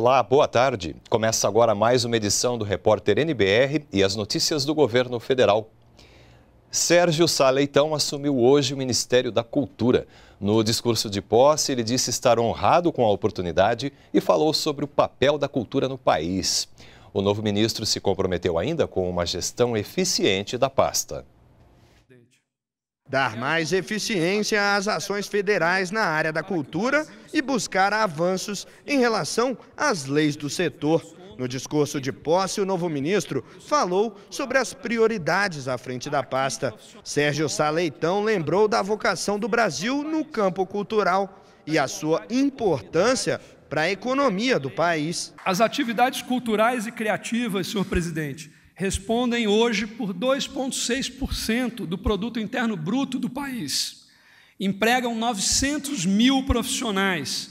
Olá, boa tarde. Começa agora mais uma edição do Repórter NBR e as notícias do governo federal. Sérgio Saleitão assumiu hoje o Ministério da Cultura. No discurso de posse, ele disse estar honrado com a oportunidade e falou sobre o papel da cultura no país. O novo ministro se comprometeu ainda com uma gestão eficiente da pasta dar mais eficiência às ações federais na área da cultura e buscar avanços em relação às leis do setor. No discurso de posse, o novo ministro falou sobre as prioridades à frente da pasta. Sérgio Saleitão lembrou da vocação do Brasil no campo cultural e a sua importância para a economia do país. As atividades culturais e criativas, senhor presidente, respondem hoje por 2,6% do produto interno bruto do país, empregam 900 mil profissionais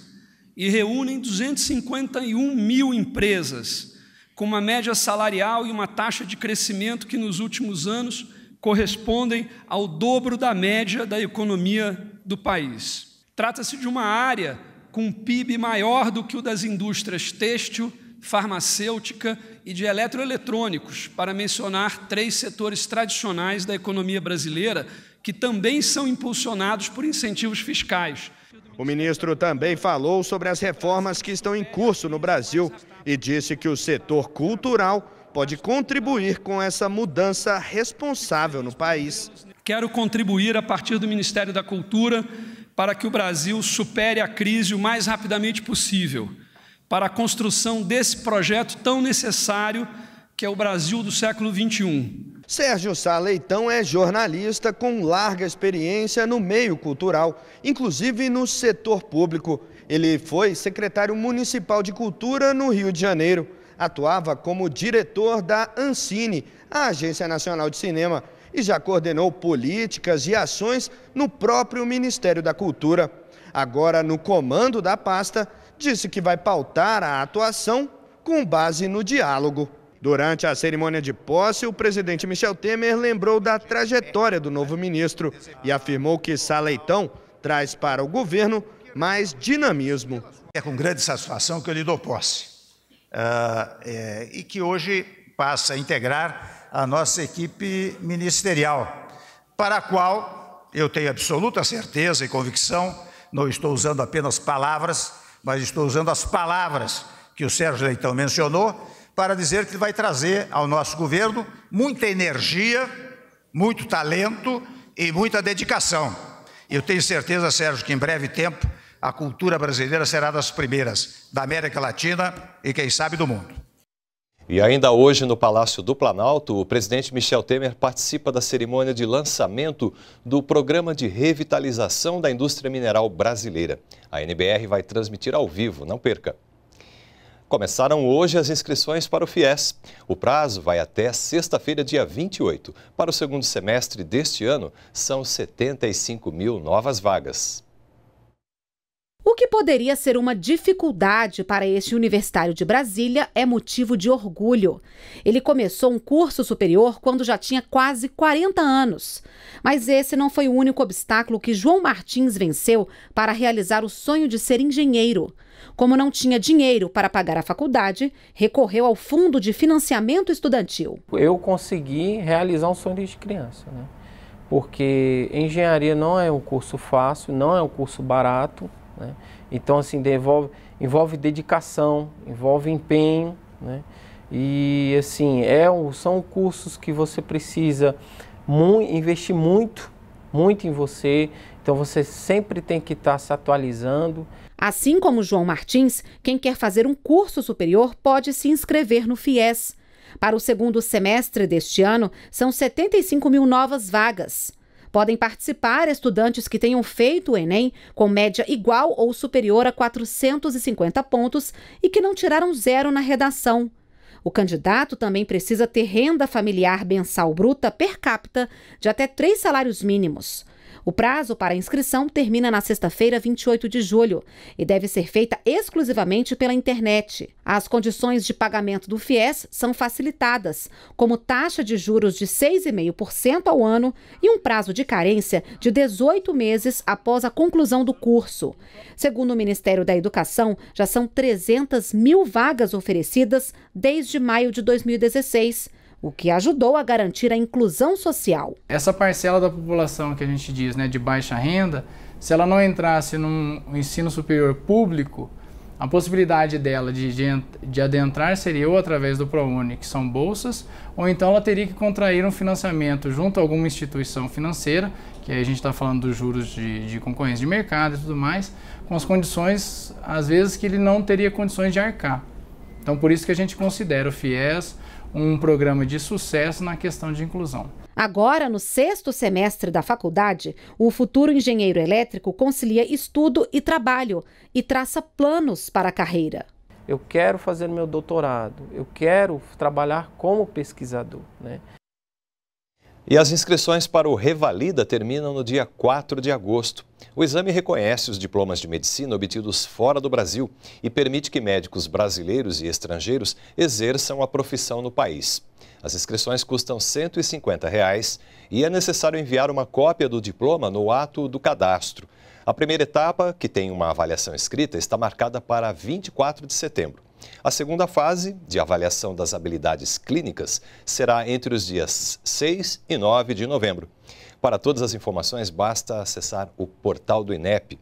e reúnem 251 mil empresas, com uma média salarial e uma taxa de crescimento que nos últimos anos correspondem ao dobro da média da economia do país. Trata-se de uma área com um PIB maior do que o das indústrias têxtil farmacêutica e de eletroeletrônicos, para mencionar três setores tradicionais da economia brasileira que também são impulsionados por incentivos fiscais. O ministro também falou sobre as reformas que estão em curso no Brasil e disse que o setor cultural pode contribuir com essa mudança responsável no país. Quero contribuir a partir do Ministério da Cultura para que o Brasil supere a crise o mais rapidamente possível para a construção desse projeto tão necessário que é o Brasil do século XXI. Sérgio Sá Leitão é jornalista com larga experiência no meio cultural, inclusive no setor público. Ele foi secretário municipal de cultura no Rio de Janeiro. Atuava como diretor da Ancine, a Agência Nacional de Cinema, e já coordenou políticas e ações no próprio Ministério da Cultura. Agora, no comando da pasta, disse que vai pautar a atuação com base no diálogo. Durante a cerimônia de posse, o presidente Michel Temer lembrou da trajetória do novo ministro e afirmou que Saleitão traz para o governo mais dinamismo. É com grande satisfação que eu lhe dou posse uh, é, e que hoje passa a integrar a nossa equipe ministerial, para a qual eu tenho absoluta certeza e convicção, não estou usando apenas palavras, mas estou usando as palavras que o Sérgio Leitão mencionou para dizer que vai trazer ao nosso governo muita energia, muito talento e muita dedicação. Eu tenho certeza, Sérgio, que em breve tempo a cultura brasileira será das primeiras da América Latina e, quem sabe, do mundo. E ainda hoje, no Palácio do Planalto, o presidente Michel Temer participa da cerimônia de lançamento do Programa de Revitalização da Indústria Mineral Brasileira. A NBR vai transmitir ao vivo, não perca. Começaram hoje as inscrições para o FIES. O prazo vai até sexta-feira, dia 28. Para o segundo semestre deste ano, são 75 mil novas vagas que poderia ser uma dificuldade para este universitário de Brasília é motivo de orgulho. Ele começou um curso superior quando já tinha quase 40 anos. Mas esse não foi o único obstáculo que João Martins venceu para realizar o sonho de ser engenheiro. Como não tinha dinheiro para pagar a faculdade, recorreu ao Fundo de Financiamento Estudantil. Eu consegui realizar um sonho de criança, né? porque engenharia não é um curso fácil, não é um curso barato. Né? Então, assim, devolve, envolve dedicação, envolve empenho, né? E, assim, é, um, são cursos que você precisa mu investir muito, muito em você. Então, você sempre tem que estar tá se atualizando. Assim como João Martins, quem quer fazer um curso superior pode se inscrever no FIES. Para o segundo semestre deste ano, são 75 mil novas vagas. Podem participar estudantes que tenham feito o Enem com média igual ou superior a 450 pontos e que não tiraram zero na redação. O candidato também precisa ter renda familiar mensal bruta per capita de até três salários mínimos. O prazo para inscrição termina na sexta-feira, 28 de julho, e deve ser feita exclusivamente pela internet. As condições de pagamento do FIES são facilitadas, como taxa de juros de 6,5% ao ano e um prazo de carência de 18 meses após a conclusão do curso. Segundo o Ministério da Educação, já são 300 mil vagas oferecidas desde maio de 2016 o que ajudou a garantir a inclusão social. Essa parcela da população que a gente diz né, de baixa renda, se ela não entrasse num ensino superior público, a possibilidade dela de, de, de, adentrar seria ou através do ProUni, que são bolsas, ou então ela teria que contrair um financiamento junto a alguma instituição financeira, que aí a gente está falando dos juros de, de concorrência de mercado e tudo mais, com as condições, às vezes, que ele não teria condições de arcar. Então, por isso que a gente considera o FIES um programa de sucesso na questão de inclusão. Agora, no sexto semestre da faculdade, o futuro engenheiro elétrico concilia estudo e trabalho e traça planos para a carreira. Eu quero fazer meu doutorado, eu quero trabalhar como pesquisador. Né? E as inscrições para o Revalida terminam no dia 4 de agosto. O exame reconhece os diplomas de medicina obtidos fora do Brasil e permite que médicos brasileiros e estrangeiros exerçam a profissão no país. As inscrições custam R$ 150 reais, e é necessário enviar uma cópia do diploma no ato do cadastro. A primeira etapa, que tem uma avaliação escrita, está marcada para 24 de setembro. A segunda fase de avaliação das habilidades clínicas será entre os dias 6 e 9 de novembro. Para todas as informações, basta acessar o portal do INEP.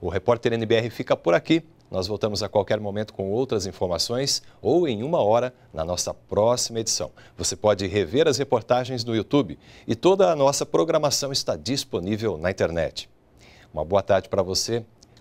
O repórter NBR fica por aqui. Nós voltamos a qualquer momento com outras informações ou em uma hora na nossa próxima edição. Você pode rever as reportagens no YouTube e toda a nossa programação está disponível na internet. Uma boa tarde para você